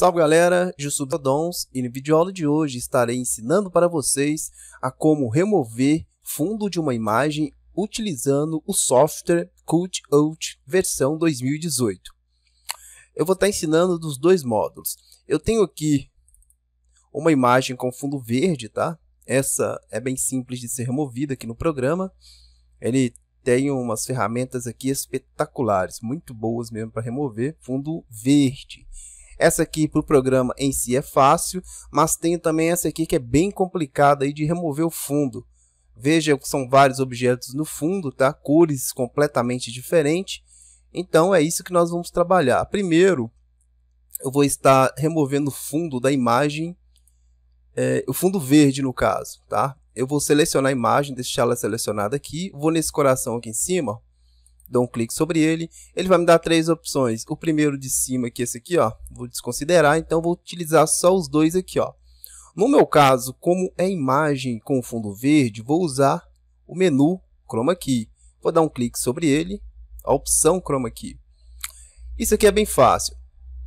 Salve galera, Jusub Dons e no vídeo aula de hoje estarei ensinando para vocês a como remover fundo de uma imagem utilizando o software Cut Out versão 2018. Eu vou estar ensinando dos dois módulos. Eu tenho aqui uma imagem com fundo verde, tá? Essa é bem simples de ser removida aqui no programa. Ele tem umas ferramentas aqui espetaculares, muito boas mesmo para remover fundo verde. Essa aqui para o programa em si é fácil, mas tem também essa aqui que é bem complicada aí de remover o fundo. Veja que são vários objetos no fundo, tá? Cores completamente diferentes. Então é isso que nós vamos trabalhar. Primeiro, eu vou estar removendo o fundo da imagem, é, o fundo verde no caso, tá? Eu vou selecionar a imagem, deixar ela selecionada aqui, vou nesse coração aqui em cima, dou um clique sobre ele, ele vai me dar três opções. O primeiro de cima, que é esse aqui, ó, vou desconsiderar, então vou utilizar só os dois aqui, ó. No meu caso, como é imagem com fundo verde, vou usar o menu Chroma Key. Vou dar um clique sobre ele, a opção Chroma Key. Isso aqui é bem fácil.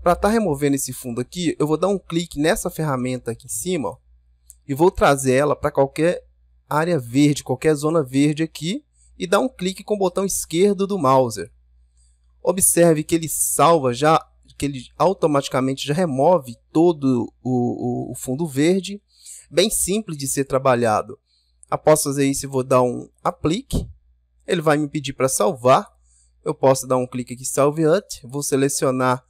Para estar tá removendo esse fundo aqui, eu vou dar um clique nessa ferramenta aqui em cima ó, e vou trazer ela para qualquer área verde, qualquer zona verde aqui e dá um clique com o botão esquerdo do mouse. Observe que ele salva já, que ele automaticamente já remove todo o, o, o fundo verde. Bem simples de ser trabalhado. Após fazer isso, eu vou dar um aplique. Ele vai me pedir para salvar. Eu posso dar um clique aqui, salve at. Vou selecionar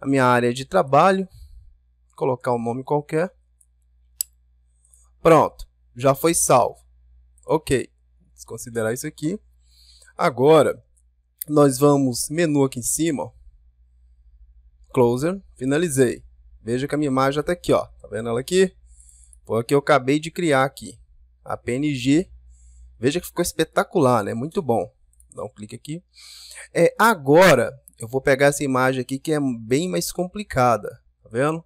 a minha área de trabalho. Colocar um nome qualquer. Pronto, já foi salvo. Ok desconsiderar isso aqui. Agora, nós vamos menu aqui em cima, ó. Closer, finalizei. Veja que a minha imagem até tá aqui, ó. Tá vendo ela aqui? Foi a que eu acabei de criar aqui. A PNG. Veja que ficou espetacular, né? Muito bom. Dá um clique aqui. É, agora, eu vou pegar essa imagem aqui que é bem mais complicada. Tá vendo?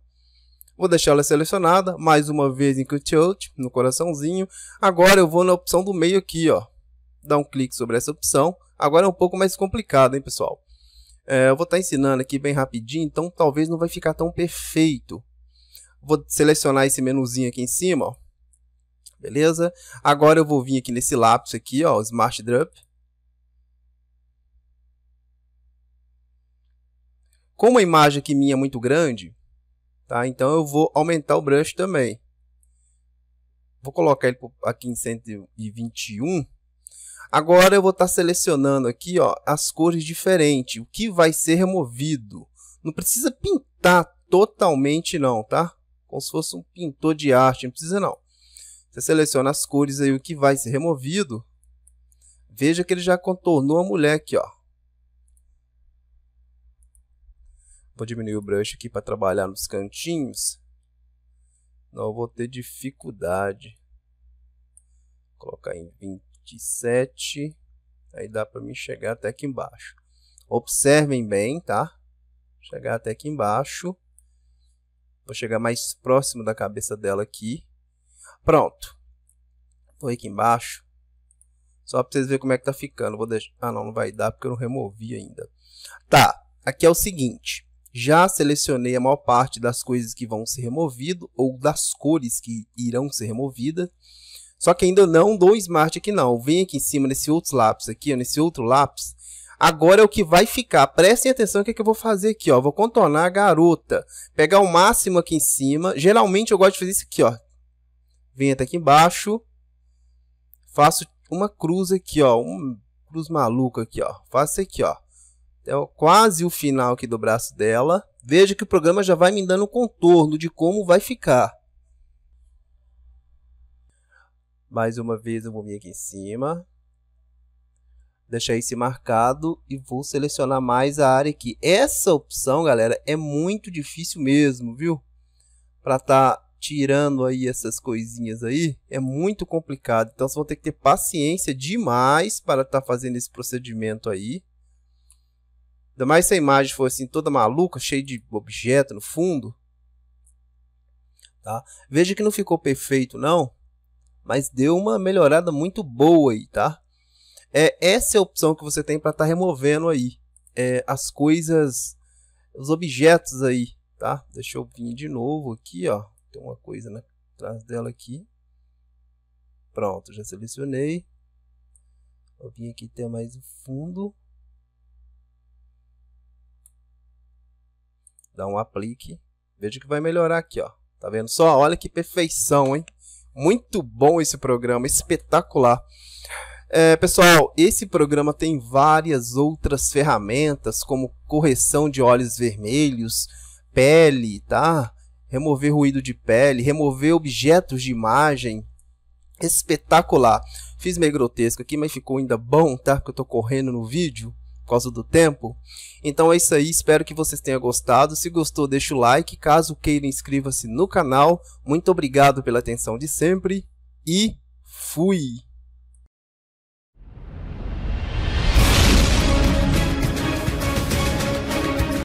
Vou deixar ela selecionada, mais uma vez em Cutout, no coraçãozinho. Agora eu vou na opção do meio aqui, ó. Dá um clique sobre essa opção. Agora é um pouco mais complicado, hein, pessoal? É, eu vou estar tá ensinando aqui bem rapidinho, então talvez não vai ficar tão perfeito. Vou selecionar esse menuzinho aqui em cima, ó. Beleza? Agora eu vou vir aqui nesse lápis aqui, ó, Smart Drop. Como a imagem aqui minha é muito grande, Tá? Então eu vou aumentar o brush também. Vou colocar ele aqui em 121. Agora eu vou estar tá selecionando aqui ó, as cores diferentes, o que vai ser removido. Não precisa pintar totalmente não, tá? Como se fosse um pintor de arte, não precisa não. Você seleciona as cores aí, o que vai ser removido. Veja que ele já contornou a mulher aqui, ó. Vou diminuir o brush aqui para trabalhar nos cantinhos. Não vou ter dificuldade. Vou colocar em 27. Aí dá para mim chegar até aqui embaixo. Observem bem, tá? Chegar até aqui embaixo. Vou chegar mais próximo da cabeça dela aqui. Pronto. Vou aqui embaixo. Só para vocês verem como é que tá ficando. Vou deixar... Ah, não, não vai dar porque eu não removi ainda. Tá, aqui é o seguinte. Já selecionei a maior parte das coisas que vão ser removidas ou das cores que irão ser removidas. Só que ainda não dou Smart aqui não. Vem aqui em cima nesse outro lápis aqui, ó, nesse outro lápis. Agora é o que vai ficar. Prestem atenção o que, é que eu vou fazer aqui. Ó. Vou contornar a garota. Pegar o máximo aqui em cima. Geralmente eu gosto de fazer isso aqui. Ó. até aqui embaixo. Faço uma cruz aqui. ó, Uma cruz maluca aqui. ó. Faço aqui. ó até quase o final aqui do braço dela, veja que o programa já vai me dando o contorno de como vai ficar. Mais uma vez eu vou vir aqui em cima, deixar esse marcado e vou selecionar mais a área aqui. Essa opção, galera, é muito difícil mesmo, viu? Para estar tá tirando aí essas coisinhas aí, é muito complicado. Então, vocês vão ter que ter paciência demais para estar tá fazendo esse procedimento aí. Ainda mais se a imagem for assim toda maluca, cheia de objeto no fundo. Tá? Veja que não ficou perfeito não, mas deu uma melhorada muito boa aí, tá? É essa é a opção que você tem para estar tá removendo aí é, as coisas, os objetos aí, tá? Deixa eu vir de novo aqui, ó. Tem uma coisa né, atrás dela aqui. Pronto, já selecionei. Vou vir aqui ter mais fundo. dá um aplique. Veja que vai melhorar aqui, ó. Tá vendo só? Olha que perfeição, hein? Muito bom esse programa, espetacular. É, pessoal, esse programa tem várias outras ferramentas, como correção de olhos vermelhos, pele, tá? Remover ruído de pele, remover objetos de imagem. Espetacular. Fiz meio grotesco aqui, mas ficou ainda bom, tá? Porque eu tô correndo no vídeo causa do tempo. Então é isso aí, espero que vocês tenham gostado. Se gostou, deixa o like. Caso queira, inscreva-se no canal. Muito obrigado pela atenção de sempre e fui!